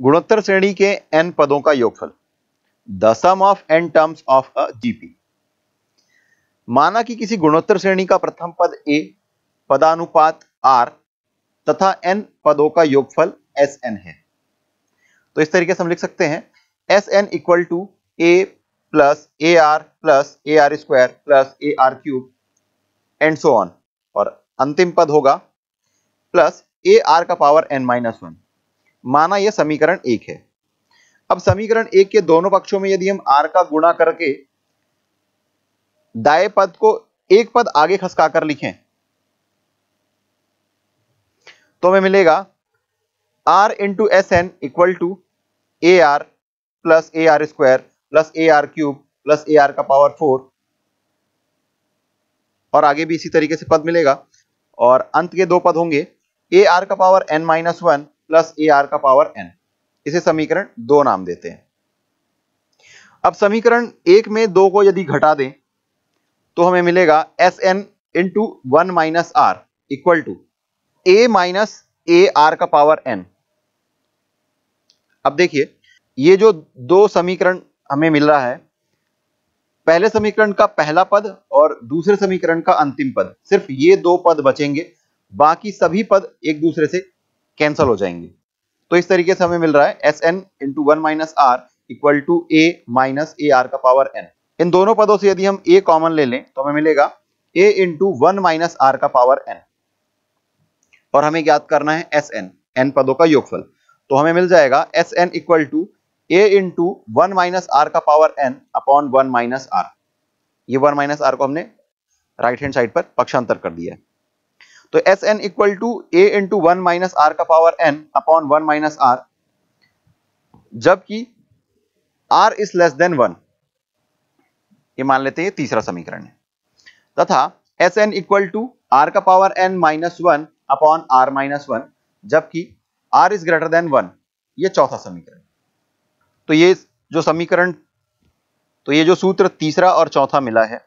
गुणोत्तर श्रेणी के एन पदों का योगफल the sum of n terms of a GP माना कि किसी गुणोत्तर श्रेणी का प्रथम पद ए पदानुपात आर तथा एन पदों का योगफल एस एन है तो इस तरीके से हम लिख सकते हैं S n equal to a plus a r plus a r square plus a r cube and so on और अंतिम पद होगा प्लस ए आर का पावर एन माइनस वन माना यह समीकरण एक है अब समीकरण एक के दोनों पक्षों में यदि हम आर का गुणा करके दाए पद को एक पद आगे खसकाकर लिखें तो हमें मिलेगा r into s n equal to a r plus a r square plus a r cube plus a r का पावर फोर और आगे भी इसी तरीके से पद मिलेगा और अंत के दो पद होंगे ए आर का power n minus one plus a r का पावर एन इसे समीकरण दो नाम देते हैं अब समीकरण एक में दो को यदि घटा दें तो हमें मिलेगा s n to one minus r equal to a minus a r का पावर एन अब देखिए ये जो दो समीकरण हमें मिल रहा है पहले समीकरण का पहला पद और दूसरे समीकरण का अंतिम पद सिर्फ ये दो पद बचेंगे बाकी सभी पद एक दूसरे से कैंसल हो जाएंगे तो इस तरीके से हमें मिल रहा है s n into one minus r equal to a minus a r का पावर एन इन दोनों पदों से यदि हम ए कॉमन ले लें तो हमें मिलेगा a into one minus r का पावर एन और हमें याद करना है एस एन एन पदों का योगफल तो हमें मिल जाएगा s n equal to a into one minus r का power n upon one minus r ये वन माइनस आर को हमने राइट हैंड साइड पर पक्षांतर कर दिया है तो s n equal to a into one minus r का power n upon one minus r जबकि r is less than one ये मान लेते हैं तीसरा समीकरण है तथा s n equal to r का power n minus one upon r minus one जबकि r is greater than one ये चौथा समीकरण तो ये जो समीकरण तो ये जो सूत्र तीसरा और चौथा मिला है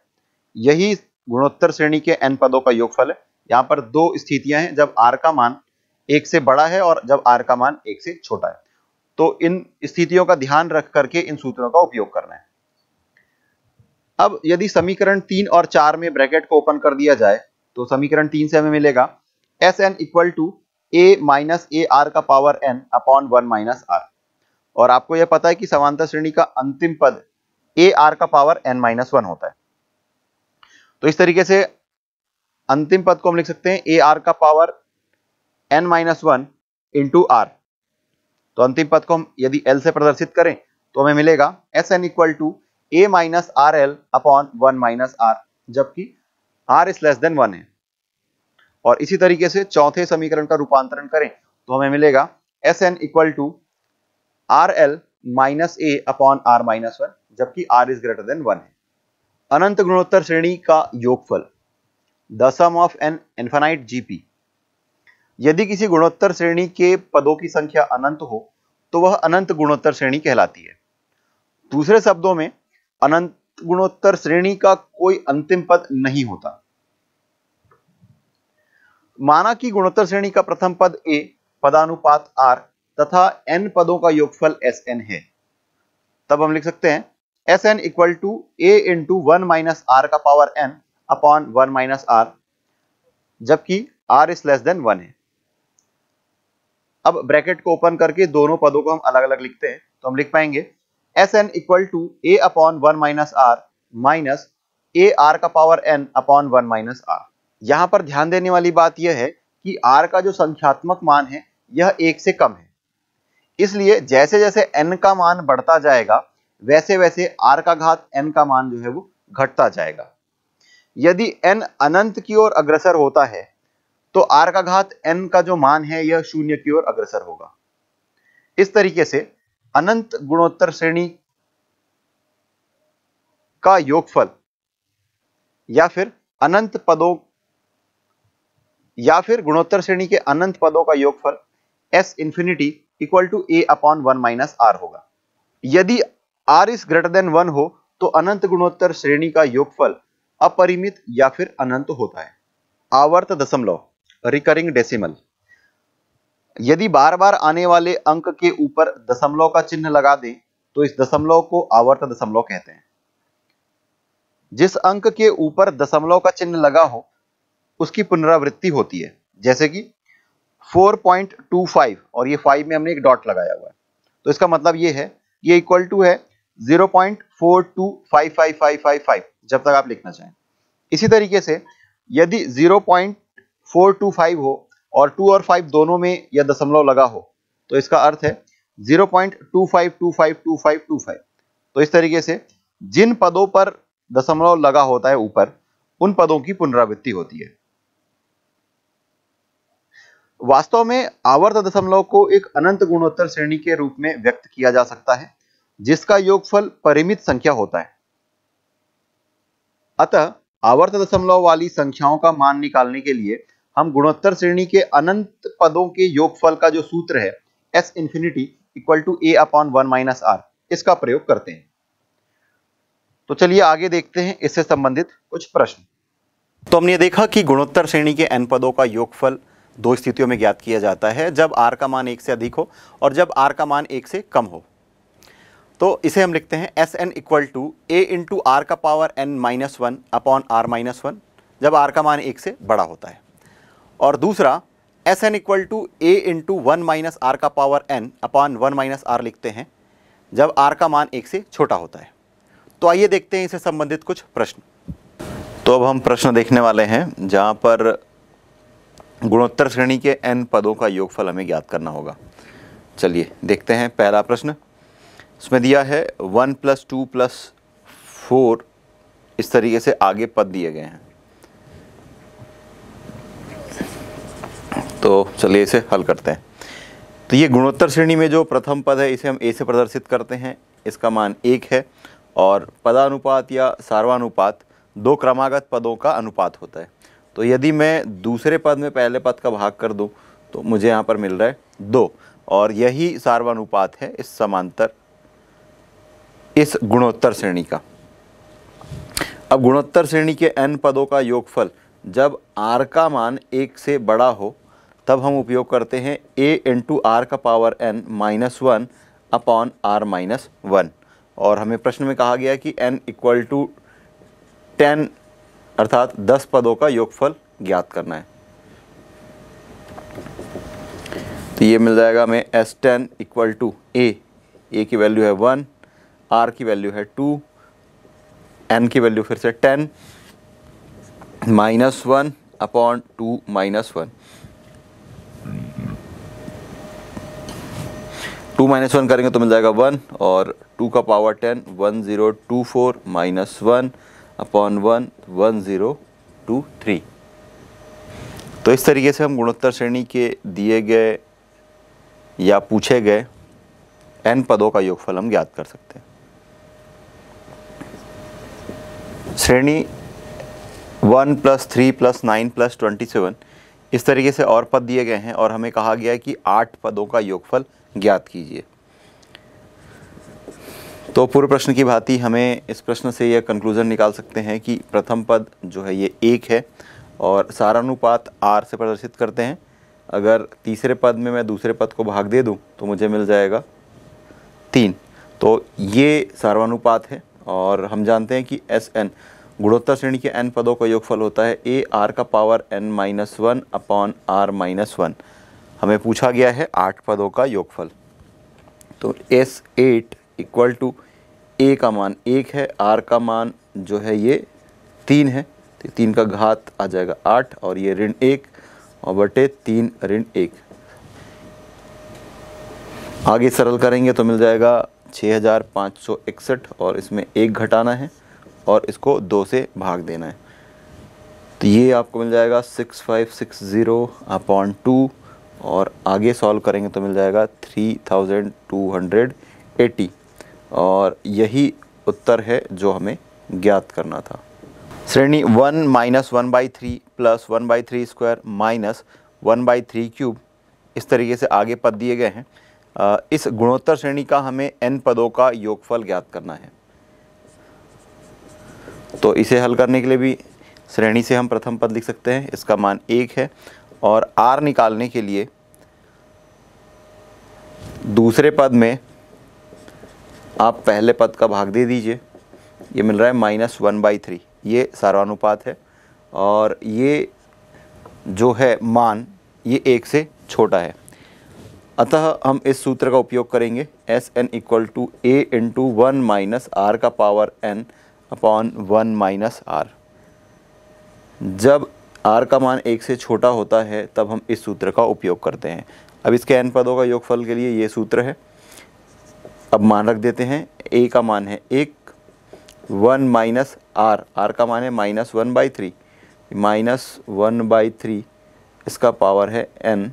यही गुणोत्तर श्रेणी के एन पदों का योगफल है यहां पर दो स्थितियां हैं जब आर का मान एक से बड़ा है और जब आर का मान एक से छोटा है तो इन स्थितियों का ध्यान रख करके इन सूत्रों का उपयोग करना है अब यदि समीकरण तीन और चार में ब्रैकेट को ओपन कर दिया जाए तो समीकरण तीन से हमें मिलेगा s n equal to a minus a r का power n upon one minus r और आपको यह पता है कि समानता श्रेणी का अंतिम पद ए आर का पावर एन माइनस वन होता है तो इस तरीके से अंतिम पद को हम लिख सकते हैं ए आर का power n minus one into r तो अंतिम पद को हम यदि एल से प्रदर्शित करें तो हमें मिलेगा s n equal to a minus r l upon one minus r जबकि r is less than one है और इसी तरीके से चौथे समीकरण का रूपांतरण करें तो हमें मिलेगा s n equal to r l minus a upon r minus one जबकि r is greater than one है अनंत गुणोत्तर श्रेणी का योगफल the sum of an infinite GP यदि किसी गुणोत्तर श्रेणी के पदों की संख्या अनंत हो तो वह अनंत गुणोत्तर श्रेणी कहलाती है दूसरे शब्दों में अनंत गुणोत्तर श्रेणी का कोई अंतिम पद नहीं होता माना कि गुणोत्तर श्रेणी का प्रथम पद ए पदानुपात आर तथा एन पदों का योगफल एस एन है तब हम लिख सकते हैं S n equal to a into one minus r का power n upon one minus r जबकि r is less than one है अब ब्रैकेट को ओपन करके दोनों पदों को हम अलग अलग लिखते हैं तो हम लिख पाएंगे s n equal to a upon one minus r minus a r का power n upon one minus r यहां पर ध्यान देने वाली बात यह है कि आर का जो संख्यात्मक मान है यह एक से कम है इसलिए जैसे जैसे एन का मान बढ़ता जाएगा वैसे वैसे आर का घात एन का मान जो है वो घटता जाएगा यदि n अनंत की ओर अग्रसर होता है तो r का घात n का जो मान है यह शून्य की ओर अग्रसर होगा इस तरीके से अनंत गुणोत्तर श्रेणी का योगफल या फिर अनंत पदों या फिर गुणोत्तर श्रेणी के अनंत पदों का योगफल s infinity equal to a upon one minus r होगा यदि r is greater than one हो तो अनंत गुणोत्तर श्रेणी का योगफल अपरिमित या फिर अनंत होता है आवर्त दशमलव रिकरिंग डेसिमल यदि बार बार आने वाले अंक के ऊपर दशमलव का चिन्ह लगा दें तो इस दशमलव को आवर्त दशमलव कहते हैं जिस अंक के ऊपर दशमलव का चिन्ह लगा हो उसकी पुनरावृत्ति होती है जैसे कि 4.25 और ये 5 में हमने एक डॉट लगाया हुआ है तो इसका मतलब ये है ये इक्वल टू है फाइव जब तक आप लिखना चाहें इसी तरीके से यदि 0.425 हो और 2 और 5 दोनों में यह दशमलव लगा हो तो इसका अर्थ है फाइव तो इस तरीके से जिन पदों पर दशमलव लगा होता है ऊपर उन पदों की पुनरावृत्ति होती है वास्तव में आवर्त दशमलव को एक अनंत गुणोत्तर श्रेणी के रूप में व्यक्त किया जा सकता है जिसका योगफल परिमित संख्या होता है अतः आवर्त दशमलव वाली संख्याओं का मान निकालने के लिए हम गुणोत्तर श्रेणी के अनंत पदों के योगफल का जो सूत्र है s infinity equal to a upon one minus r इसका प्रयोग करते हैं तो चलिए आगे देखते हैं इससे संबंधित कुछ प्रश्न तो हमने देखा कि गुणोत्तर श्रेणी के एन पदों का योगफल दो स्थितियों में ज्ञात किया जाता है जब आर का मान एक से अधिक हो और जब आर का मान एक से कम हो तो इसे हम लिखते हैं S n equal to a into r का power n minus one upon r minus one जब आर का मान एक से बड़ा होता है और दूसरा s n equal to a into one minus r का power n upon one minus r लिखते हैं जब आर का मान एक से छोटा होता है तो आइए देखते हैं इससे संबंधित कुछ प्रश्न तो अब हम प्रश्न देखने वाले हैं जहाँ पर गुणोत्तर श्रेणी के एन पदों का योगफल हमें ज्ञात करना होगा चलिए देखते हैं पहला प्रश्न उसमें दिया है one plus two plus four इस तरीके से आगे पद दिए गए हैं तो चलिए इसे हल करते हैं तो ये गुणोत्तर श्रेणी में जो प्रथम पद है इसे हम ए से प्रदर्शित करते हैं इसका मान एक है और पदानुपात या सार्वानुपात दो क्रमागत पदों का अनुपात होता है तो यदि मैं दूसरे पद में पहले पद का भाग कर दूं तो मुझे यहाँ पर मिल रहा है दो और यही सार्वानुपात है इस समांतर इस गुणोत्तर श्रेणी का अब गुणोत्तर श्रेणी के n पदों का योगफल जब r का मान एक से बड़ा हो तब हम उपयोग करते हैं a इंटू आर का power n minus one upon r minus one और हमें प्रश्न में कहा गया कि n इक्वल टू टेन अर्थात दस पदों का योगफल ज्ञात करना है तो ये मिल जाएगा हमें s ten equal to a a की वैल्यू है वन आर की वैल्यू है टू एन की वैल्यू फिर से ten minus one upon two minus one two minus one करेंगे तो मिल जाएगा वन और टू का power ten one zero two four minus one upon one one zero two three तो इस तरीके से हम गुणोत्तर श्रेणी के दिए गए या पूछे गए एन पदों का योगफल हम ज्ञात कर सकते हैं श्रेणी one plus three plus nine plus twenty seven इस तरीके से और पद दिए गए हैं और हमें कहा गया है कि आठ पदों का योगफल ज्ञात कीजिए तो पूर्व प्रश्न की भांति हमें इस प्रश्न से यह कंक्लूज़न निकाल सकते हैं कि प्रथम पद जो है ये एक है और सारा अनुपात आर से प्रदर्शित करते हैं अगर तीसरे पद में मैं दूसरे पद को भाग दे दूं तो मुझे मिल जाएगा तीन तो ये सार्वानुपात है और हम जानते हैं कि एस एन गुणोत्तर श्रेणी के एन पदों का योगफल होता है ए आर का power n minus one upon r minus one हमें पूछा गया है आठ पदों का योगफल तो s eight equal to a का मान एक है आर का मान जो है ये तीन है तो तीन का घात आ जाएगा आठ और ये ऋण एक और बटे तीन ऋण एक आगे सरल करेंगे तो मिल जाएगा छः हज़ार पाँच सौ इकसठ और इसमें एक घटाना है और इसको दो से भाग देना है तो ये आपको मिल जाएगा six five six zero upon two और आगे सॉल्व करेंगे तो मिल जाएगा three thousand two hundred eighty और यही उत्तर है जो हमें ज्ञात करना था श्रेणी one minus one by three plus one by three square minus one by three cube इस तरीके से आगे पद दिए गए हैं इस गुणोत्तर श्रेणी का हमें एन पदों का योगफल ज्ञात करना है तो इसे हल करने के लिए भी श्रेणी से हम प्रथम पद लिख सकते हैं इसका मान एक है और आर निकालने के लिए दूसरे पद में आप पहले पद का भाग दे दीजिए ये मिल रहा है माइनस वन बाई थ्री ये सर्वानुपात है और ये जो है मान ये एक से छोटा है अतः हम इस सूत्र का उपयोग करेंगे s n equal to a into one minus r का power n upon one minus r जब आर का मान एक से छोटा होता है तब हम इस सूत्र का उपयोग करते हैं अब इसके एन पदों का योगफल के लिए ये सूत्र है अब मान रख देते हैं ए का मान है एक वन माइनस आर आर का मान है minus one by three minus one by three इसका पावर है एन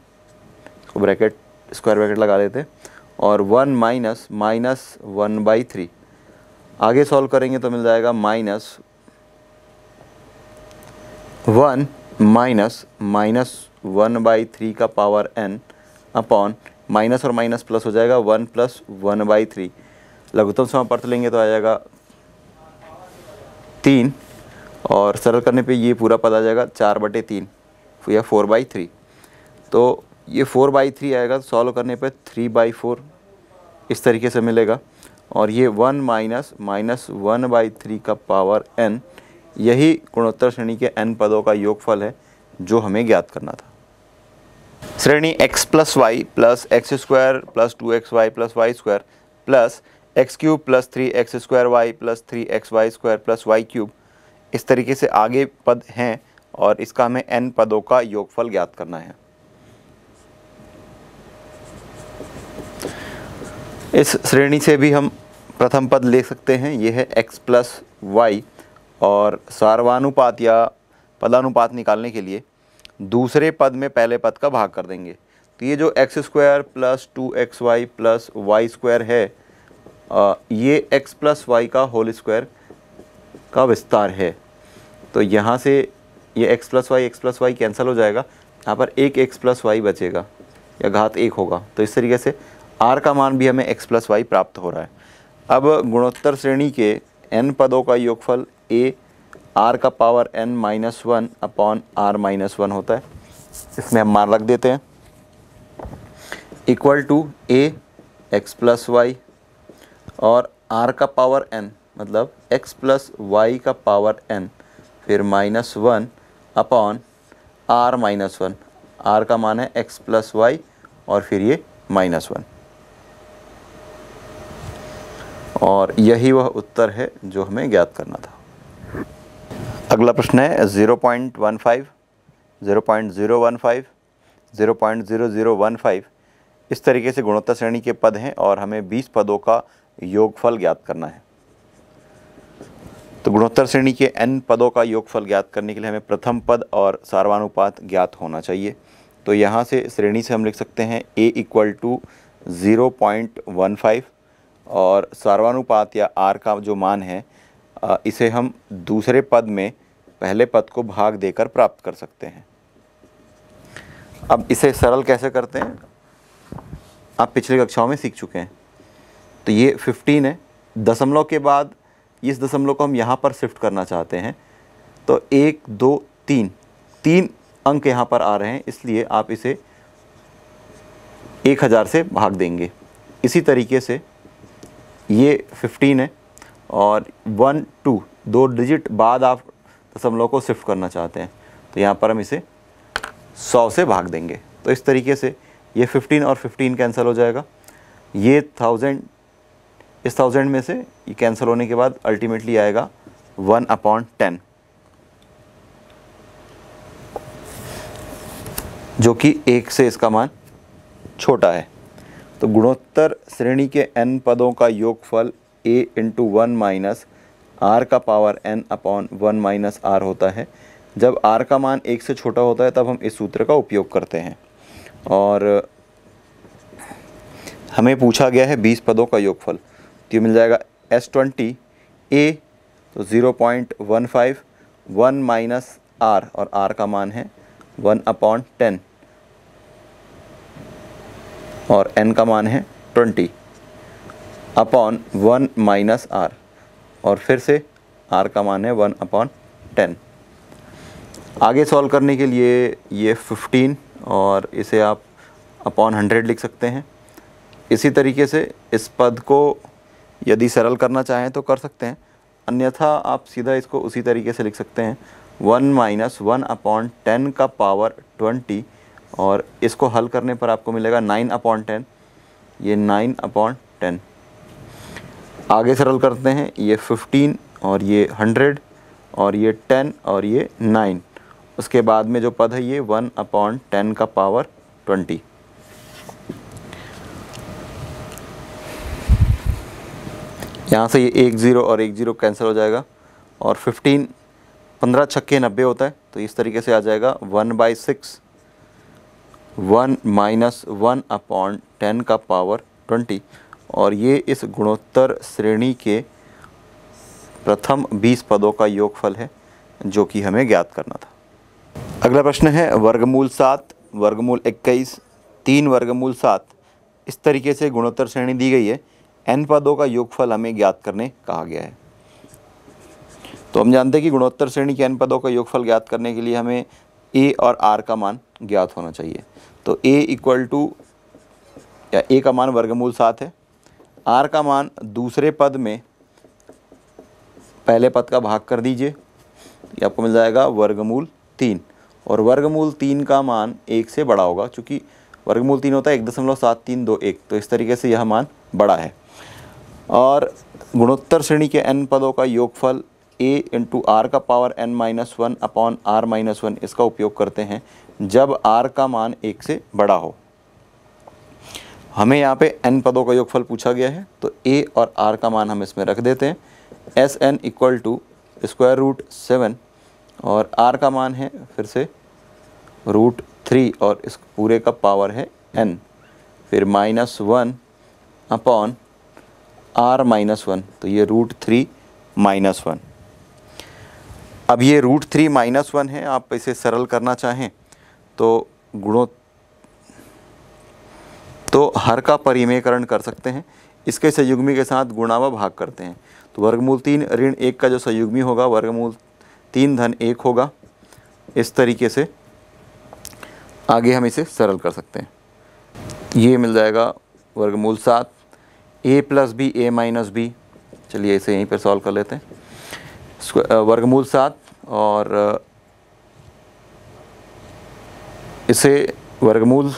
ब्रैकेट स्क्वायर ब्रैकेट लगा देते हैं और one minus minus one by three आगे सॉल्व करेंगे तो मिल जाएगा minus one minus minus one by three का पावर एन अपॉन माइनस और माइनस प्लस हो जाएगा one plus one by three लघुत्तम समापर्थ लेंगे तो आ जाएगा तीन और सरल करने पे ये पूरा पद आ जाएगा चार बटे तीन या फोर बाई थ्री तो ये फोर बाई थ्री आएगा तो सॉल्व करने पे थ्री बाई फोर इस तरीके से मिलेगा और ये one minus minus one by three का पावर एन यही गुणोत्तर श्रेणी के एन पदों का योगफल है जो हमें ज्ञात करना था श्रेणी x plus y plus x square plus two x y plus y square plus x cube plus three x square y plus three x y square plus y cube इस तरीके से आगे पद हैं और इसका हमें n पदों का योगफल ज्ञात करना है इस श्रेणी से भी हम प्रथम पद ले सकते हैं ये है एक्स प्लस वाई और सार्वानुपात या पदानुपात निकालने के लिए दूसरे पद में पहले पद का भाग कर देंगे तो ये जो x square plus two x y plus y square है आ, ये एक्स प्लस वाई का होल स्क्वायर का विस्तार है तो यहाँ से ये x plus y x plus y cancel हो जाएगा यहाँ पर एक एक्स प्लस वाई बचेगा या घात एक होगा तो इस तरीके से आर का मान भी हमें एक्स प्लस वाई प्राप्त हो रहा है अब गुणोत्तर श्रेणी के एन पदों का योगफल ए आर का power n minus one upon r minus one होता है इसमें हम मान रख देते हैं equal to a x plus y और आर का पावर एन मतलब एक्स प्लस वाई का पावर एन फिर minus one upon r minus one r का मान है एक्स प्लस वाई और फिर ये माइनस वन और यही वह उत्तर है जो हमें ज्ञात करना था अगला प्रश्न है zero point one five zero point zero one five zero point zero zero one five इस तरीके से गुणोत्तर श्रेणी के पद हैं और हमें बीस पदों का योगफल ज्ञात करना है तो गुणोत्तर श्रेणी के एन पदों का योगफल ज्ञात करने के लिए हमें प्रथम पद और सार्वानुपात ज्ञात होना चाहिए तो यहाँ से श्रेणी से हम लिख सकते हैं a equal to zero point one five और सर्वानुपात या आर का जो मान है इसे हम दूसरे पद में पहले पद को भाग देकर प्राप्त कर सकते हैं अब इसे सरल कैसे करते हैं आप पिछले कक्षाओं में सीख चुके हैं तो ये 15 है दशमलव के बाद इस दशमलव को हम यहाँ पर शिफ्ट करना चाहते हैं तो एक दो तीन तीन अंक यहाँ पर आ रहे हैं इसलिए आप इसे एक हज़ार से भाग देंगे इसी तरीके से ये 15 है और वन टू दो डिजिट बाद आप दशमलव को शिफ्ट करना चाहते हैं तो यहाँ पर हम इसे 100 से भाग देंगे तो इस तरीके से ये 15 और 15 कैंसिल हो जाएगा ये थाउजेंड इस थाउजेंड में से ये कैंसिल होने के बाद अल्टीमेटली आएगा वन अपॉन टेन जो कि एक से इसका मान छोटा है तो गुणोत्तर श्रेणी के एन पदों का योगफल a into one minus r का power n upon one minus r होता है जब आर का मान एक से छोटा होता है तब हम इस सूत्र का उपयोग करते हैं और हमें पूछा गया है बीस पदों का योगफल तो ये मिल जाएगा एस ट्वेंटी ए तो zero point one five one minus r और आर का मान है वन अपॉन टेन और n का मान है 20 अपॉन वन माइनस आर और फिर से आर का मान है वन अपॉन टेन आगे सॉल्व करने के लिए ये फिफ्टीन और इसे आप अपॉन हंड्रेड लिख सकते हैं इसी तरीके से इस पद को यदि सरल करना चाहें तो कर सकते हैं अन्यथा आप सीधा इसको उसी तरीके से लिख सकते हैं one minus one upon ten का पावर ट्वेंटी और इसको हल करने पर आपको मिलेगा नाइन अपॉन टेन ये नाइन अपॉन टेन आगे सरल करते हैं ये फिफ्टीन और ये हंड्रेड और ये टेन और ये नाइन उसके बाद में जो पद है ये वन अपॉन टेन का पावर ट्वेंटी यहाँ से ये एक ज़ीरो और एक ज़ीरो कैंसिल हो जाएगा और फिफ्टीन पंद्रह छक्के नब्बे होता है तो इस तरीके से आ जाएगा one by six one minus one upon ten का पावर ट्वेंटी और ये इस गुणोत्तर श्रेणी के प्रथम बीस पदों का योगफल है जो कि हमें ज्ञात करना था अगला प्रश्न है वर्गमूल सात वर्गमूल इक्कीस तीन वर्गमूल सात इस तरीके से गुणोत्तर श्रेणी दी गई है एन पदों का योगफल हमें ज्ञात करने कहा गया है तो हम जानते हैं कि गुणोत्तर श्रेणी के एन पदों का योगफल ज्ञात करने के लिए हमें ए और आर का मान ज्ञात होना चाहिए तो a इक्वल टू या a का मान वर्गमूल सात है r का मान दूसरे पद में पहले पद का भाग कर दीजिए ये आपको मिल जाएगा वर्गमूल तीन और वर्गमूल तीन का मान एक से बड़ा होगा चूँकि वर्गमूल तीन होता है एक दशमलव सात तीन दो एक तो इस तरीके से यह मान बड़ा है और गुणोत्तर श्रेणी के एन पदों का योगफल ए इंटू आर का power n minus one upon r minus one इसका उपयोग करते हैं जब आर का मान एक से बड़ा हो हमें यहाँ पे एन पदों का योगफल पूछा गया है तो ए और आर का मान हम इसमें रख देते हैं S n equal to square root seven और आर का मान है फिर से रूट थ्री और इस पूरे का पावर है एन फिर minus one upon r minus one तो ये रूट थ्री माइनस वन अब ये रूट थ्री माइनस वन है आप इसे सरल करना चाहें तो गुणों तो हर का परिमेयकरण कर सकते हैं इसके संयुग्मी के साथ गुणावा भाग करते हैं तो वर्गमूल तीन ऋण एक का जो संयुग्मी होगा वर्गमूल तीन धन एक होगा इस तरीके से आगे हम इसे सरल कर सकते हैं ये मिल जाएगा वर्गमूल सात a plus b a minus b चलिए इसे यहीं पर सॉल्व कर लेते हैं वर्गमूल सात और इसे वर्गमूल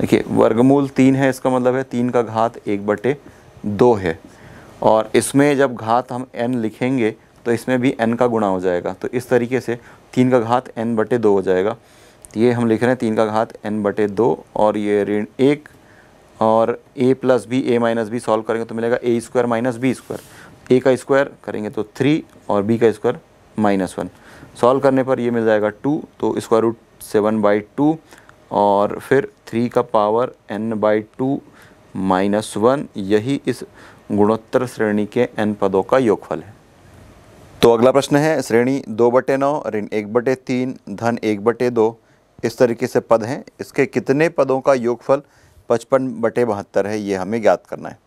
देखिए वर्गमूल तीन है इसका मतलब है तीन का घात एक बटे दो है और इसमें जब घात हम एन लिखेंगे तो इसमें भी एन का गुणा हो जाएगा तो इस तरीके से तीन का घात एन बटे दो हो जाएगा ये हम लिख रहे हैं तीन का घात एन बटे दो और ये ऋण एक और a plus b a minus b solve करेंगे तो मिलेगा a square minus b square a का स्क्वायर करेंगे तो थ्री और बी का स्क्वायर माइनस वन सॉल्व करने पर ये मिल जाएगा टू तो square root seven by two और फिर थ्री का power n by two minus one यही इस गुणोत्तर श्रेणी के एन पदों का योगफल है तो अगला प्रश्न है श्रेणी दो बटे नौ ऋण एक बटे तीन धन एक बटे दो इस तरीके से पद हैं इसके कितने पदों का योगफल पचपन बटे बहत्तर है ये हमें ज्ञात करना है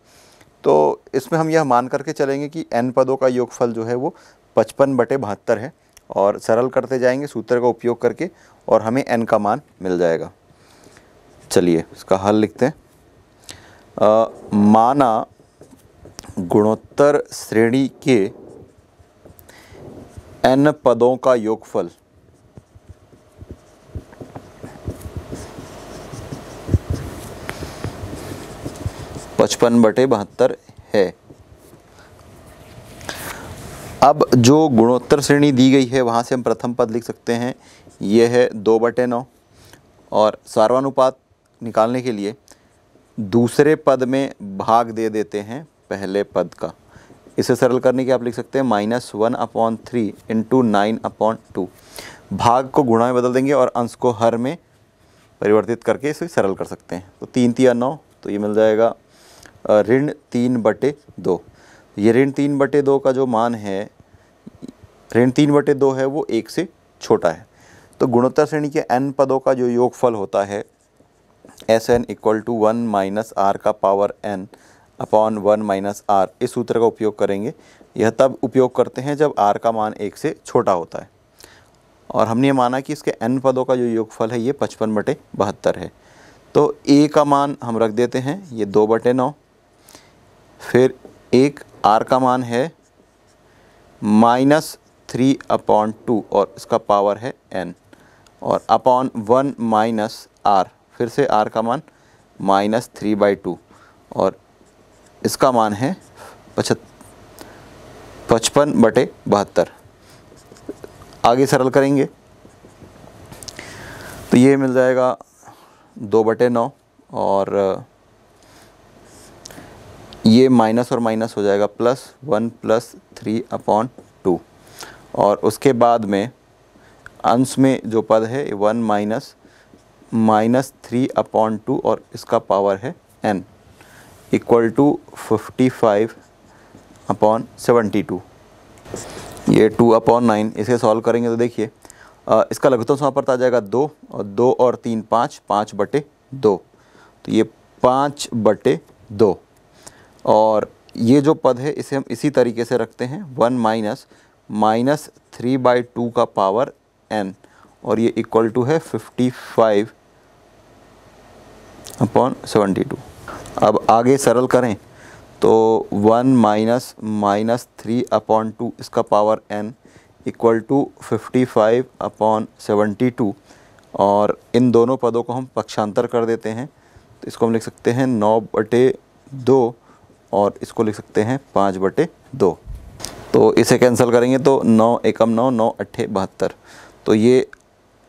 तो इसमें हम यह मान करके चलेंगे कि एन पदों का योगफल जो है वो पचपन बटे बहत्तर है और सरल करते जाएंगे सूत्र का उपयोग करके और हमें एन का मान मिल जाएगा चलिए इसका हल लिखते हैं आ, माना गुणोत्तर श्रेणी के एन पदों का योगफल पचपन बटे बहत्तर है अब जो गुणोत्तर श्रेणी दी गई है वहाँ से हम प्रथम पद लिख सकते हैं ये है दो बटे नौ और सार्वानुपात निकालने के लिए दूसरे पद में भाग दे देते हैं पहले पद का इसे सरल करने के आप लिख सकते हैं minus one upon three into nine upon two भाग को गुणा में बदल देंगे और अंश को हर में परिवर्तित करके इसे सरल कर सकते हैं तो तीन तिया नौ तो ये मिल जाएगा ऋण तीन बटे दो ये ऋण तीन बटे दो का जो मान है ऋण तीन बटे दो है वो एक से छोटा है तो गुणोत्तर श्रेणी के एन पदों का जो योगफल होता है s n equal to one minus r का power n upon one minus r इस सूत्र का उपयोग करेंगे यह तब उपयोग करते हैं जब आर का मान एक से छोटा होता है और हमने माना कि इसके एन पदों का जो योगफल है ये पचपन बटे बहत्तर है तो ए का मान हम रख देते हैं ये दो बटे नौ फिर एक आर का मान है माइनस थ्री अपॉन टू और इसका पावर है एन और अपॉन वन माइनस आर फिर से आर का मान माइनस थ्री बाई टू और इसका मान है पचहत पचपन बटे बहत्तर आगे सरल करेंगे तो ये मिल जाएगा दो बटे नौ और ये माइनस और माइनस हो जाएगा plus one plus three upon two और उसके बाद में अंश में जो पद है one minus minus three upon two और इसका पावर है n equal to fifty five upon seventy two ये टू अपॉन नाइन इसे सॉल्व करेंगे तो देखिए इसका लघुतम समापर्त आ जाएगा दो और दो और तीन पाँच पाँच बटे दो तो ये पाँच बटे दो और ये जो पद है इसे हम इसी तरीके से रखते हैं one minus minus three by two का पावर एन और ये इक्वल टू है fifty five upon seventy two अब आगे सरल करें तो one minus minus three upon two इसका power n equal to fifty five upon seventy two और इन दोनों पदों को हम पक्षांतर कर देते हैं तो इसको हम लिख सकते हैं नौ बटे दो और इसको लिख सकते हैं पाँच बटे दो तो इसे कैंसिल करेंगे तो नौ एकम नौ नौ अट्ठे बहत्तर तो ये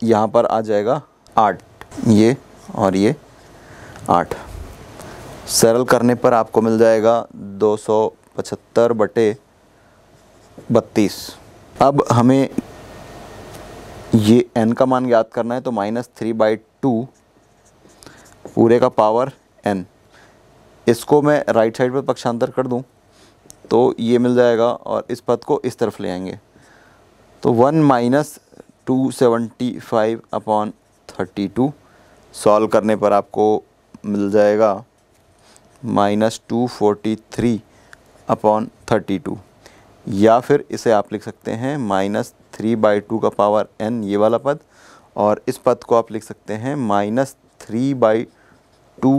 यहाँ पर आ जाएगा आठ ये और ये आठ सरल करने पर आपको मिल जाएगा दो सौ पचहत्तर बटे बत्तीस अब हमें ये n का मान ज्ञात करना है तो माइनस थ्री बाई टू पूरे का पावर n इसको मैं राइट साइड पर पक्षांतर कर दूँ तो ये मिल जाएगा और इस पद को इस तरफ ले आएंगे तो one minus two seventy five upon thirty two solve करने पर आपको मिल जाएगा minus two forty three upon thirty two या फिर इसे आप लिख सकते हैं माइनस थ्री बाई टू का पावर एन ये वाला पद और इस पद को आप लिख सकते हैं माइनस थ्री बाई टू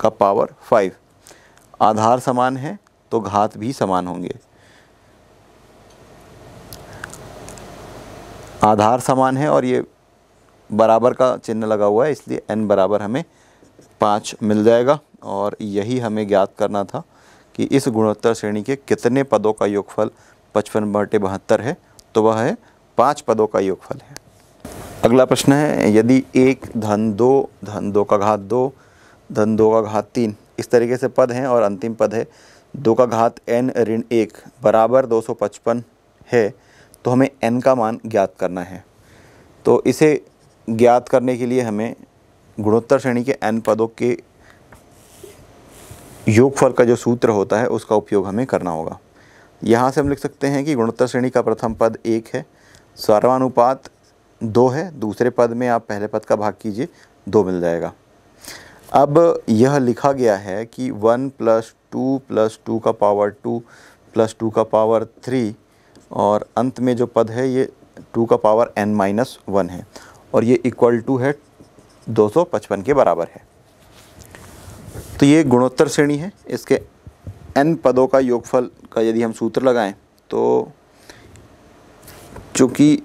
का पावर फाइव आधार समान है तो घात भी समान होंगे आधार समान है और ये बराबर का चिन्ह लगा हुआ है इसलिए एन बराबर हमें पाँच मिल जाएगा और यही हमें ज्ञात करना था कि इस गुणोत्तर श्रेणी के कितने पदों का योगफल पचपन बटे बहत्तर है तो वह है पाँच पदों का योगफल है अगला प्रश्न है यदि एक धन दो धन दो का घात दो धन दो का घात तीन इस तरीके से पद हैं और अंतिम पद है दो का घात एन ऋण एक बराबर दो सौ पचपन है तो हमें एन का मान ज्ञात करना है तो इसे ज्ञात करने के लिए हमें गुणोत्तर श्रेणी के एन पदों के योगफल का जो सूत्र होता है उसका उपयोग हमें करना होगा यहाँ से हम लिख सकते हैं कि गुणोत्तर श्रेणी का प्रथम पद एक है सर्वानुपात दो है दूसरे पद में आप पहले पद का भाग कीजिए दो मिल जाएगा अब यह लिखा गया है कि one plus two plus two का पावर टू प्लस टू का पावर थ्री और अंत में जो पद है ये टू का पावर एन माइनस वन है और ये इक्वल टू है दो सौ पचपन के बराबर है तो ये गुणोत्तर श्रेणी है इसके एन पदों का योगफल का यदि हम सूत्र लगाएं तो चूँकि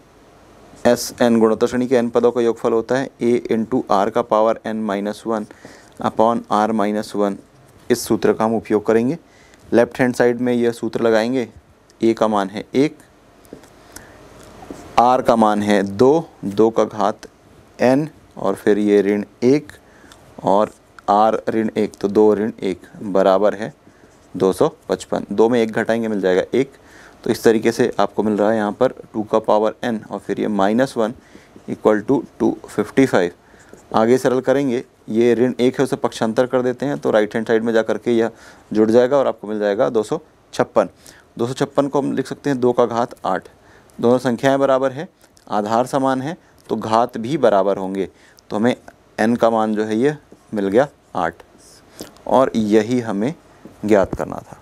एस एन गुणोत्तर श्रेणी के एन पदों का योगफल होता है ए इंटू आर का power n minus one upon r minus one इस सूत्र का हम उपयोग करेंगे लेफ्ट हैंड साइड में यह सूत्र लगाएंगे ए का मान है एक आर का मान है दो दो का घात एन और फिर ये ऋण एक और आर ऋण एक तो दो ऋण एक बराबर है दो सौ पचपन दो में एक घटाएंगे मिल जाएगा एक तो इस तरीके से आपको मिल रहा है यहाँ पर टू का पावर एन और फिर ये minus one equal to two fifty five आगे सरल करेंगे ये ऋण एक है उसे पक्षांतर कर देते हैं तो राइट हैंड साइड में जा करके यह जुड़ जाएगा और आपको मिल जाएगा दो सौ छप्पन दो सौ छप्पन को हम लिख सकते हैं दो का घात आठ दोनों संख्याएँ बराबर है आधार समान है तो घात भी बराबर होंगे तो हमें एन का मान जो है ये मिल गया आठ और यही हमें ज्ञात करना था